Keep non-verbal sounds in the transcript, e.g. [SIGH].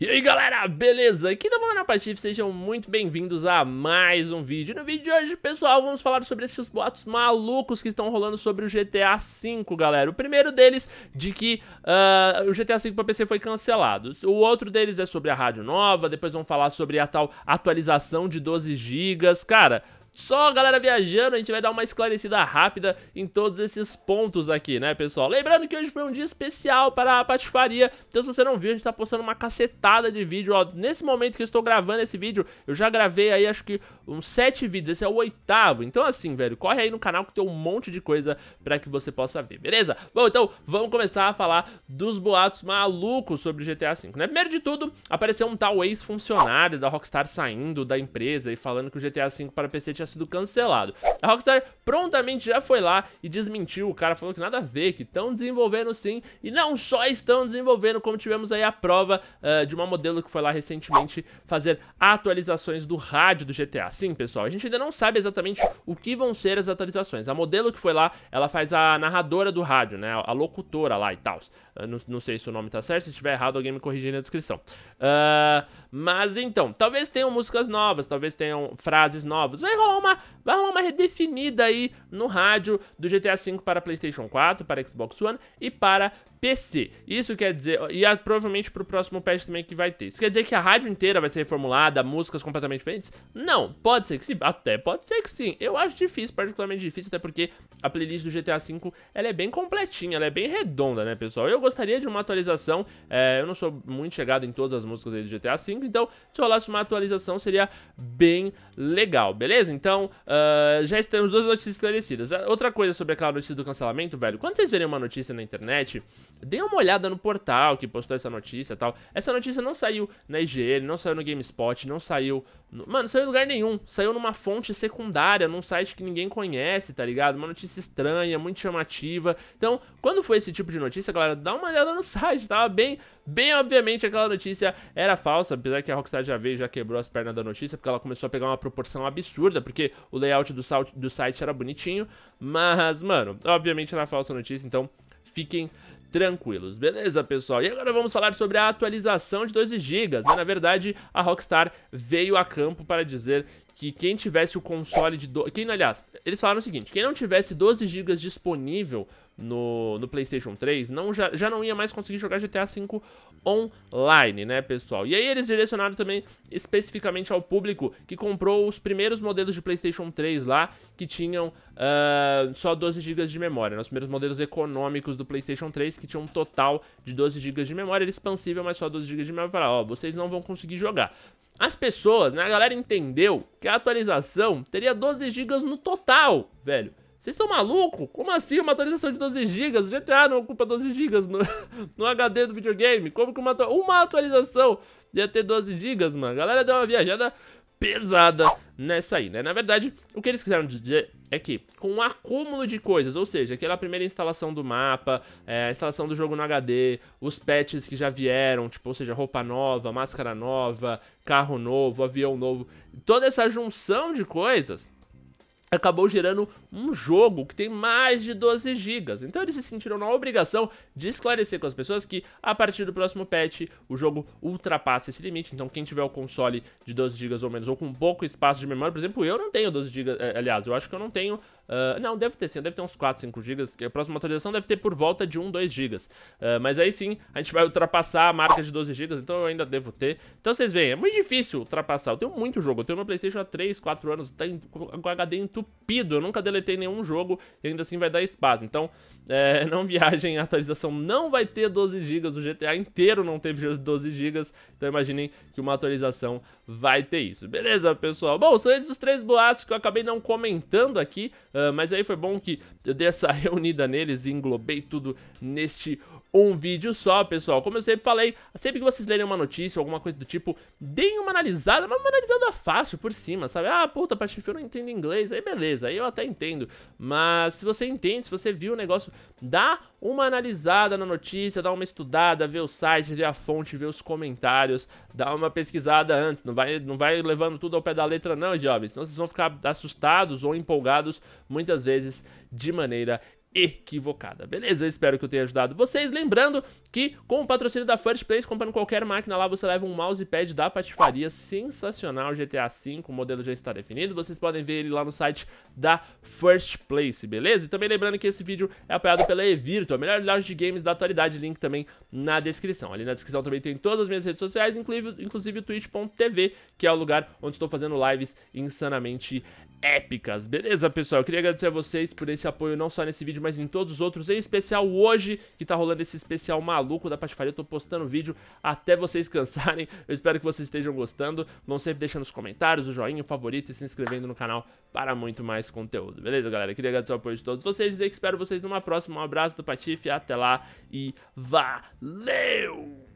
E aí galera, beleza? Aqui tá falando a Patife, sejam muito bem-vindos a mais um vídeo. No vídeo de hoje, pessoal, vamos falar sobre esses boatos malucos que estão rolando sobre o GTA V, galera. O primeiro deles, de que uh, o GTA V pra PC foi cancelado. O outro deles é sobre a rádio nova, depois vamos falar sobre a tal atualização de 12 GB. Cara, só galera viajando, a gente vai dar uma esclarecida rápida em todos esses pontos aqui, né, pessoal? Lembrando que hoje foi um dia especial para a patifaria, então se você não viu, a gente tá postando uma cacetada de vídeo, ó. Nesse momento que eu estou gravando esse vídeo, eu já gravei aí, acho que uns sete vídeos, esse é o oitavo. Então assim, velho, corre aí no canal que tem um monte de coisa para que você possa ver, beleza? Bom, então vamos começar a falar dos boatos malucos sobre GTA V, né? Primeiro de tudo, apareceu um tal ex-funcionário da Rockstar saindo da empresa e falando que o GTA V para PC tinha sido cancelado. A Rockstar prontamente já foi lá e desmentiu, o cara falou que nada a ver, que estão desenvolvendo sim, e não só estão desenvolvendo, como tivemos aí a prova uh, de uma modelo que foi lá recentemente fazer atualizações do rádio do GTA. Sim, pessoal, a gente ainda não sabe exatamente o que vão ser as atualizações. A modelo que foi lá, ela faz a narradora do rádio, né, a locutora lá e tal. Uh, não, não, sei se o nome tá certo, se estiver errado alguém me corrigir na descrição. Uh, mas então, talvez tenham músicas novas, talvez tenham frases novas. Vai rolar uma, vai rolar uma redefinida aí no rádio do GTA V para PlayStation 4, para Xbox One e para PC. Isso quer dizer, e é provavelmente pro próximo patch também que vai ter. Isso quer dizer que a rádio inteira vai ser reformulada, músicas completamente diferentes? Não, pode ser que sim, até pode ser que sim. Eu acho difícil, particularmente difícil, até porque a playlist do GTA V, ela é bem completinha, ela é bem redonda, né, pessoal? Eu gostaria de uma atualização, é, eu não sou muito chegado em todas as músicas do GTA V, então se rolasse uma atualização seria bem legal, beleza? Então, uh, já temos duas notícias esclarecidas. Outra coisa sobre aquela notícia do cancelamento, velho, quando vocês verem uma notícia na internet Dê uma olhada no portal que postou essa notícia e tal. Essa notícia não saiu na IGN, não saiu no GameSpot, não saiu. No... Mano, saiu em lugar nenhum. Saiu numa fonte secundária, num site que ninguém conhece, tá ligado? Uma notícia estranha, muito chamativa. Então, quando foi esse tipo de notícia, galera, dá uma olhada no [LAUGHS] site. Tava tá? bem, bem obviamente aquela notícia era falsa, apesar que a Rockstar já veio já quebrou as pernas da notícia, porque ela começou a pegar uma proporção absurda, porque o layout do, do site era bonitinho. Mas, mano, obviamente era falsa notícia, então fiquem tranquilos. Beleza, pessoal? E agora vamos falar sobre a atualização de 12 GB. Né? Na verdade, a Rockstar veio a campo para dizer que quem tivesse o console de... Do... Quem, aliás, eles falaram o seguinte, quem não tivesse 12 GB disponível no, no PlayStation 3, não, já, já não ia mais conseguir jogar GTA V online, né, pessoal? E aí eles direcionaram também especificamente ao público que comprou os primeiros modelos de PlayStation 3 lá, que tinham uh, só 12 GB de memória, né, os primeiros modelos econômicos do PlayStation 3, que tinham um total de 12 GB de memória, era expansível, mas só 12 GB de memória. Falaram, ó, vocês não vão conseguir jogar. As pessoas, né, a galera entendeu que a atualização teria 12 GB no total, velho. Vocês estão maluco? Como assim uma atualização de 12 GB? O GTA não ocupa 12 GB no, [LAUGHS] no, HD do videogame. Como que uma, uma atualização ia ter 12 GB, mano? A galera deu uma viajada pesada nessa aí, né? Na verdade, o que eles quiseram dizer é que com um acúmulo de coisas, ou seja, aquela primeira instalação do mapa, é, a instalação do jogo no HD, os patches que já vieram, tipo, ou seja, roupa nova, máscara nova, carro novo, avião novo, toda essa junção de coisas acabou gerando um jogo que tem mais de 12 gigas. Então eles se sentiram na obrigação de esclarecer com as pessoas que a partir do próximo patch o jogo ultrapassa esse limite. Então quem tiver o console de 12 gigas ou menos ou com pouco espaço de memória, por exemplo, eu não tenho 12 gigas, eh, aliás, eu acho que eu não tenho Uh, não, deve ter sim, deve ter uns 4, 5 GB, que a próxima atualização deve ter por volta de 1, 2 GB. Uh, mas aí sim, a gente vai ultrapassar a marca de 12 GB, então eu ainda devo ter. Então vocês veem, é muito difícil ultrapassar. Eu tenho muito jogo, eu tenho meu Playstation há 3, 4 anos, tá em, com HD entupido, eu nunca deletei nenhum jogo e ainda assim vai dar espaço. Então, [LAUGHS] é, não viajem, a atualização não vai ter 12 GB, o GTA inteiro não teve 12 GB, então imaginem que uma atualização vai ter isso. Beleza, pessoal? Bom, são esses os três boatos que eu acabei não comentando aqui. Uh, ah, mas aí foi bom que eu dei essa [LAUGHS] reunida neles e englobei tudo neste um vídeo só, pessoal. Como eu sempre falei, sempre que vocês lerem uma notícia ou alguma coisa do tipo, deem uma analisada, mas uma analisada fácil por cima, sabe? Ah, puta, Paty eu não entendo inglês, aí beleza, aí eu até entendo. Mas se você entende, se você viu o negócio, dá uma analisada na notícia, dá uma estudada, vê o site, vê a fonte, vê os comentários, dá uma pesquisada antes. Não vai, não vai levando tudo ao pé da letra, não, jovens. Senão vocês vão ficar assustados ou empolgados muitas vezes de maneira equivocada. Beleza, eu espero que eu tenha ajudado vocês. Lembrando que com o patrocínio da First Place, comprando qualquer máquina lá, você leva um mousepad da patifaria sensacional GTA V, o modelo já está definido. Vocês podem ver ele lá no site da First Place, beleza? E também lembrando que esse vídeo é apoiado pela Evirto, a melhor loja de games da atualidade, link também na descrição. Ali na descrição também tem todas as minhas redes sociais, inclusive, inclusive twitch.tv, que é o lugar onde estou fazendo lives insanamente épicas. Beleza, pessoal? Eu queria agradecer a vocês por esse apoio, não só nesse vídeo, mas em todos os outros. Em especial hoje, que tá rolando esse especial maluco da patifaria. Eu tô postando vídeo até vocês [LAUGHS] cansarem. Eu espero que vocês estejam gostando. Vão sempre deixando os comentários, o joinha, o favorito e se inscrevendo no canal para muito mais conteúdo. Beleza, galera? Eu queria agradecer o apoio de todos vocês. Dizer que espero vocês numa próxima. Um abraço do Patife, até lá e valeu!